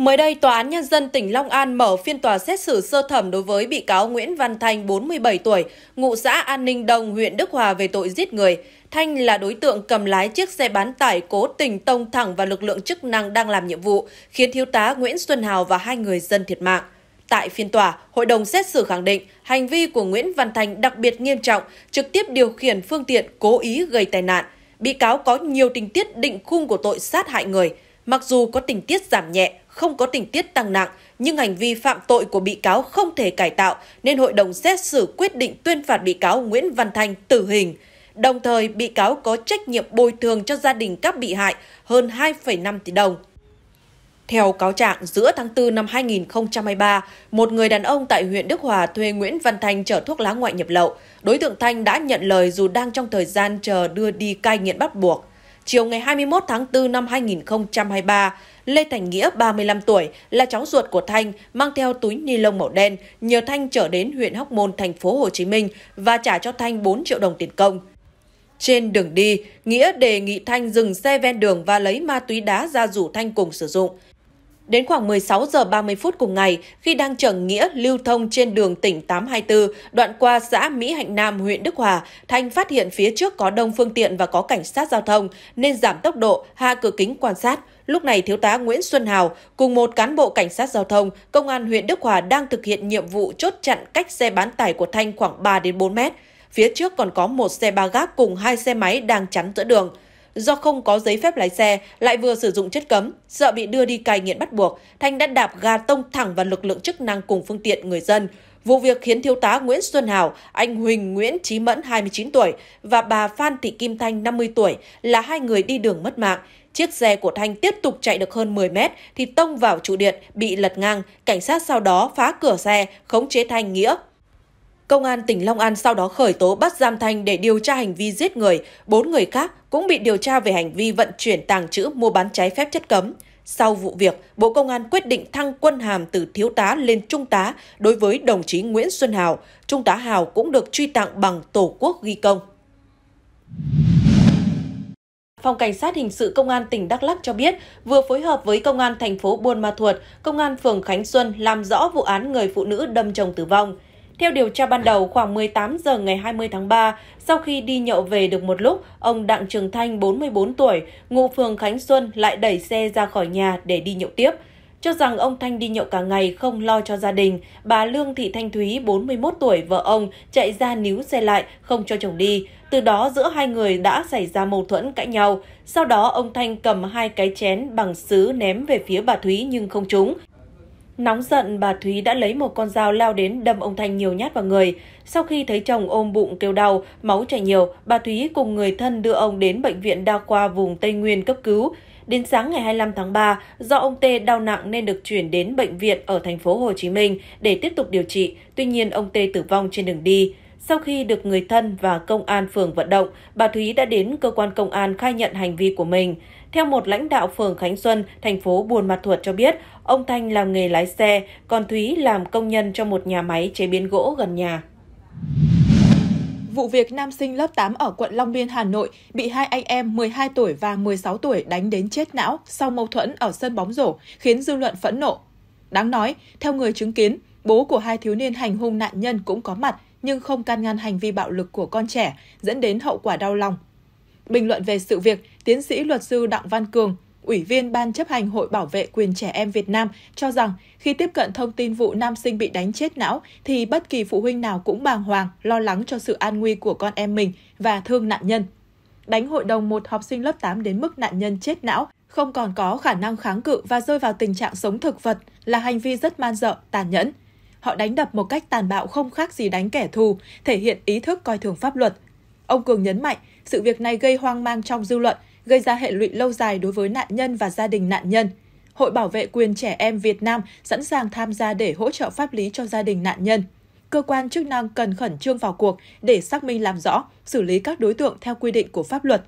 Mới đây, Tòa án Nhân dân tỉnh Long An mở phiên tòa xét xử sơ thẩm đối với bị cáo Nguyễn Văn Thanh, 47 tuổi, ngụ xã An Ninh Đông, huyện Đức Hòa về tội giết người. Thanh là đối tượng cầm lái chiếc xe bán tải cố tình tông thẳng vào lực lượng chức năng đang làm nhiệm vụ, khiến thiếu tá Nguyễn Xuân Hào và hai người dân thiệt mạng. Tại phiên tòa, hội đồng xét xử khẳng định hành vi của Nguyễn Văn Thanh đặc biệt nghiêm trọng, trực tiếp điều khiển phương tiện cố ý gây tai nạn. Bị cáo có nhiều tình tiết định khung của tội sát hại người, mặc dù có tình tiết giảm nhẹ, không có tình tiết tăng nặng, nhưng hành vi phạm tội của bị cáo không thể cải tạo nên hội đồng xét xử quyết định tuyên phạt bị cáo Nguyễn Văn Thanh tử hình. Đồng thời, bị cáo có trách nhiệm bồi thường cho gia đình các bị hại hơn 2,5 tỷ đồng. Theo cáo trạng, giữa tháng 4 năm 2023, một người đàn ông tại huyện Đức Hòa thuê Nguyễn Văn Thanh chở thuốc lá ngoại nhập lậu. Đối tượng Thanh đã nhận lời dù đang trong thời gian chờ đưa đi cai nghiện bắt buộc. Chiều ngày 21 tháng 4 năm 2023, Lê Thành Nghĩa, 35 tuổi, là cháu ruột của Thanh, mang theo túi ni lông màu đen, nhờ Thanh trở đến huyện Hóc Môn, thành phố Hồ Chí Minh và trả cho Thanh 4 triệu đồng tiền công. Trên đường đi, Nghĩa đề nghị Thanh dừng xe ven đường và lấy ma túy đá ra rủ Thanh cùng sử dụng. Đến khoảng 16 giờ 30 phút cùng ngày, khi đang chở Nghĩa lưu thông trên đường tỉnh 824, đoạn qua xã Mỹ Hạnh Nam, huyện Đức Hòa, Thanh phát hiện phía trước có đông phương tiện và có cảnh sát giao thông nên giảm tốc độ, hạ cửa kính quan sát. Lúc này, Thiếu tá Nguyễn Xuân Hào cùng một cán bộ cảnh sát giao thông, công an huyện Đức Hòa đang thực hiện nhiệm vụ chốt chặn cách xe bán tải của Thanh khoảng 3 đến 4 mét. Phía trước còn có một xe ba gác cùng hai xe máy đang chắn giữa đường. Do không có giấy phép lái xe, lại vừa sử dụng chất cấm, sợ bị đưa đi cai nghiện bắt buộc, Thanh đã đạp ga tông thẳng vào lực lượng chức năng cùng phương tiện người dân. Vụ việc khiến thiếu tá Nguyễn Xuân Hào, anh Huỳnh Nguyễn Trí Mẫn 29 tuổi và bà Phan Thị Kim Thanh 50 tuổi là hai người đi đường mất mạng. Chiếc xe của Thanh tiếp tục chạy được hơn 10 mét thì tông vào trụ điện, bị lật ngang. Cảnh sát sau đó phá cửa xe, khống chế Thanh Nghĩa Công an tỉnh Long An sau đó khởi tố bắt giam Thanh để điều tra hành vi giết người. Bốn người khác cũng bị điều tra về hành vi vận chuyển tàng trữ mua bán trái phép chất cấm. Sau vụ việc, Bộ Công an quyết định thăng quân hàm từ thiếu tá lên trung tá đối với đồng chí Nguyễn Xuân Hào. Trung tá Hào cũng được truy tặng bằng Tổ quốc ghi công. Phòng Cảnh sát Hình sự Công an tỉnh Đắk Lắc cho biết vừa phối hợp với Công an thành phố Buôn Ma Thuột, Công an phường Khánh Xuân làm rõ vụ án người phụ nữ đâm chồng tử vong. Theo điều tra ban đầu, khoảng 18 giờ ngày 20 tháng 3, sau khi đi nhậu về được một lúc, ông Đặng Trường Thanh, 44 tuổi, ngụ phường Khánh Xuân lại đẩy xe ra khỏi nhà để đi nhậu tiếp. Cho rằng ông Thanh đi nhậu cả ngày không lo cho gia đình, bà Lương Thị Thanh Thúy, 41 tuổi, vợ ông, chạy ra níu xe lại, không cho chồng đi. Từ đó giữa hai người đã xảy ra mâu thuẫn cãi nhau. Sau đó ông Thanh cầm hai cái chén bằng sứ ném về phía bà Thúy nhưng không trúng. Nóng giận, bà Thúy đã lấy một con dao lao đến đâm ông Thanh nhiều nhát vào người. Sau khi thấy chồng ôm bụng kêu đau, máu chảy nhiều, bà Thúy cùng người thân đưa ông đến bệnh viện đa khoa vùng Tây Nguyên cấp cứu. Đến sáng ngày 25 tháng 3, do ông Tê đau nặng nên được chuyển đến bệnh viện ở thành phố Hồ Chí Minh để tiếp tục điều trị. Tuy nhiên, ông Tê tử vong trên đường đi. Sau khi được người thân và công an phường vận động, bà Thúy đã đến cơ quan công an khai nhận hành vi của mình. Theo một lãnh đạo phường Khánh Xuân, thành phố Buôn Ma Thuột cho biết, ông Thanh làm nghề lái xe, còn Thúy làm công nhân cho một nhà máy chế biến gỗ gần nhà. Vụ việc nam sinh lớp 8 ở quận Long Biên, Hà Nội bị hai anh em 12 tuổi và 16 tuổi đánh đến chết não sau mâu thuẫn ở sân bóng rổ khiến dư luận phẫn nộ. Đáng nói, theo người chứng kiến, bố của hai thiếu niên hành hung nạn nhân cũng có mặt nhưng không can ngăn hành vi bạo lực của con trẻ, dẫn đến hậu quả đau lòng. Bình luận về sự việc, tiến sĩ luật sư Đặng Văn Cường, Ủy viên Ban chấp hành Hội Bảo vệ quyền trẻ em Việt Nam cho rằng khi tiếp cận thông tin vụ nam sinh bị đánh chết não thì bất kỳ phụ huynh nào cũng bàng hoàng, lo lắng cho sự an nguy của con em mình và thương nạn nhân. Đánh hội đồng một học sinh lớp 8 đến mức nạn nhân chết não, không còn có khả năng kháng cự và rơi vào tình trạng sống thực vật là hành vi rất man dợ, tàn nhẫn. Họ đánh đập một cách tàn bạo không khác gì đánh kẻ thù, thể hiện ý thức coi thường pháp luật. Ông Cường nhấn mạnh, sự việc này gây hoang mang trong dư luận gây ra hệ lụy lâu dài đối với nạn nhân và gia đình nạn nhân. Hội Bảo vệ quyền trẻ em Việt Nam sẵn sàng tham gia để hỗ trợ pháp lý cho gia đình nạn nhân. Cơ quan chức năng cần khẩn trương vào cuộc để xác minh làm rõ, xử lý các đối tượng theo quy định của pháp luật.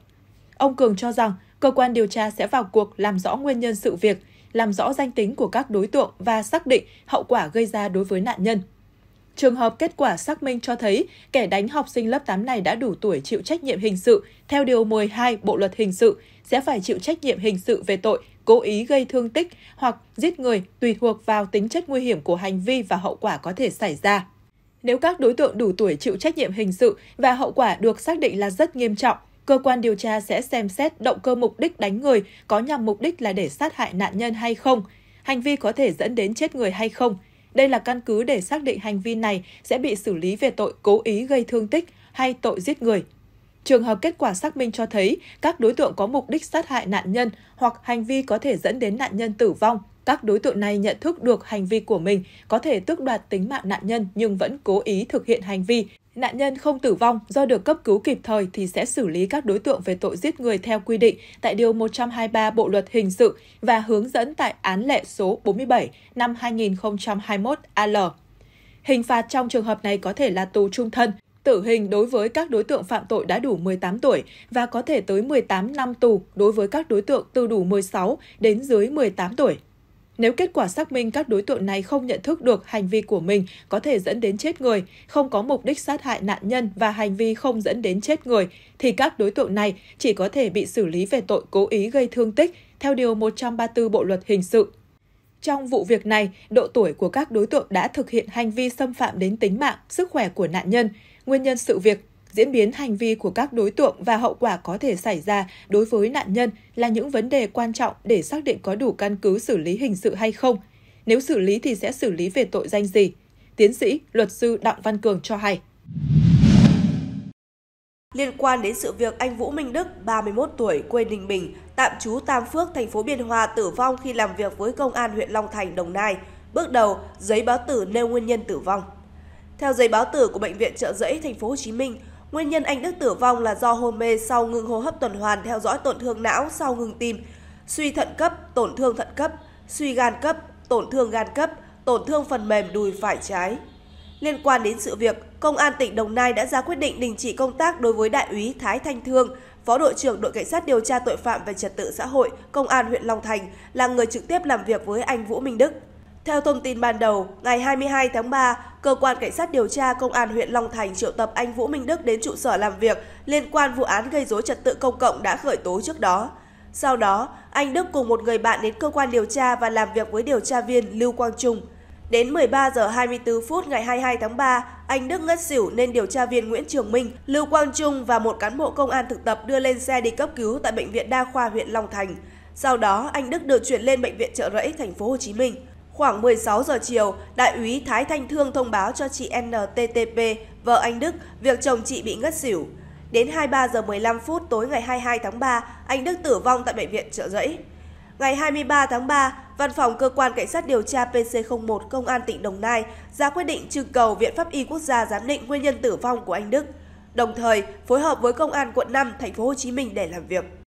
Ông Cường cho rằng cơ quan điều tra sẽ vào cuộc làm rõ nguyên nhân sự việc, làm rõ danh tính của các đối tượng và xác định hậu quả gây ra đối với nạn nhân. Trường hợp kết quả xác minh cho thấy kẻ đánh học sinh lớp 8 này đã đủ tuổi chịu trách nhiệm hình sự theo Điều 12 Bộ Luật Hình sự, sẽ phải chịu trách nhiệm hình sự về tội cố ý gây thương tích hoặc giết người tùy thuộc vào tính chất nguy hiểm của hành vi và hậu quả có thể xảy ra. Nếu các đối tượng đủ tuổi chịu trách nhiệm hình sự và hậu quả được xác định là rất nghiêm trọng, cơ quan điều tra sẽ xem xét động cơ mục đích đánh người có nhằm mục đích là để sát hại nạn nhân hay không, hành vi có thể dẫn đến chết người hay không – đây là căn cứ để xác định hành vi này sẽ bị xử lý về tội cố ý gây thương tích hay tội giết người. Trường hợp kết quả xác minh cho thấy các đối tượng có mục đích sát hại nạn nhân hoặc hành vi có thể dẫn đến nạn nhân tử vong, các đối tượng này nhận thức được hành vi của mình có thể tước đoạt tính mạng nạn nhân nhưng vẫn cố ý thực hiện hành vi Nạn nhân không tử vong do được cấp cứu kịp thời thì sẽ xử lý các đối tượng về tội giết người theo quy định tại Điều 123 Bộ Luật Hình sự và hướng dẫn tại án lệ số 47 năm 2021 AL. Hình phạt trong trường hợp này có thể là tù trung thân, tử hình đối với các đối tượng phạm tội đã đủ 18 tuổi và có thể tới 18 năm tù đối với các đối tượng từ đủ 16 đến dưới 18 tuổi. Nếu kết quả xác minh các đối tượng này không nhận thức được hành vi của mình có thể dẫn đến chết người, không có mục đích sát hại nạn nhân và hành vi không dẫn đến chết người, thì các đối tượng này chỉ có thể bị xử lý về tội cố ý gây thương tích theo Điều 134 Bộ Luật Hình sự. Trong vụ việc này, độ tuổi của các đối tượng đã thực hiện hành vi xâm phạm đến tính mạng, sức khỏe của nạn nhân. Nguyên nhân sự việc diễn biến hành vi của các đối tượng và hậu quả có thể xảy ra đối với nạn nhân là những vấn đề quan trọng để xác định có đủ căn cứ xử lý hình sự hay không. Nếu xử lý thì sẽ xử lý về tội danh gì? Tiến sĩ, luật sư Đặng Văn Cường cho hay. Liên quan đến sự việc anh Vũ Minh Đức, 31 tuổi, quê Ninh Bình, tạm trú Tam Phước, thành phố Biên Hòa tử vong khi làm việc với công an huyện Long Thành, Đồng Nai. Bước đầu, giấy báo tử nêu nguyên nhân tử vong. Theo giấy báo tử của bệnh viện Trợ Giấy thành phố Hồ Chí Minh, Nguyên nhân anh Đức tử vong là do hôn mê sau ngừng hô hấp tuần hoàn theo dõi tổn thương não sau ngừng tim, suy thận cấp, tổn thương thận cấp, suy gan cấp, tổn thương gan cấp, tổn thương phần mềm đùi phải trái. Liên quan đến sự việc, Công an tỉnh Đồng Nai đã ra quyết định đình chỉ công tác đối với Đại úy Thái Thanh Thương, Phó đội trưởng đội cảnh sát điều tra tội phạm về trật tự xã hội, Công an huyện Long Thành là người trực tiếp làm việc với anh Vũ Minh Đức. Theo thông tin ban đầu, ngày 22 tháng 3, cơ quan cảnh sát điều tra công an huyện Long Thành triệu tập anh Vũ Minh Đức đến trụ sở làm việc liên quan vụ án gây rối trật tự công cộng đã khởi tố trước đó. Sau đó, anh Đức cùng một người bạn đến cơ quan điều tra và làm việc với điều tra viên Lưu Quang Trung. Đến 13 giờ 24 phút ngày 22 tháng 3, anh Đức ngất xỉu nên điều tra viên Nguyễn Trường Minh, Lưu Quang Trung và một cán bộ công an thực tập đưa lên xe đi cấp cứu tại bệnh viện đa khoa huyện Long Thành. Sau đó, anh Đức được chuyển lên bệnh viện Trợ Rẫy thành phố Hồ Chí Minh. Khoảng 16 giờ chiều, đại úy Thái Thanh Thương thông báo cho chị NTTP, vợ anh Đức, việc chồng chị bị ngất xỉu. Đến 23 giờ 15 phút tối ngày 22 tháng 3, anh Đức tử vong tại bệnh viện Trợ Giấy. Ngày 23 tháng 3, Văn phòng Cơ quan Cảnh sát điều tra PC01 Công an tỉnh Đồng Nai ra quyết định trưng cầu Viện Pháp y Quốc gia giám định nguyên nhân tử vong của anh Đức, đồng thời phối hợp với Công an quận 5 thành phố Hồ Chí Minh để làm việc.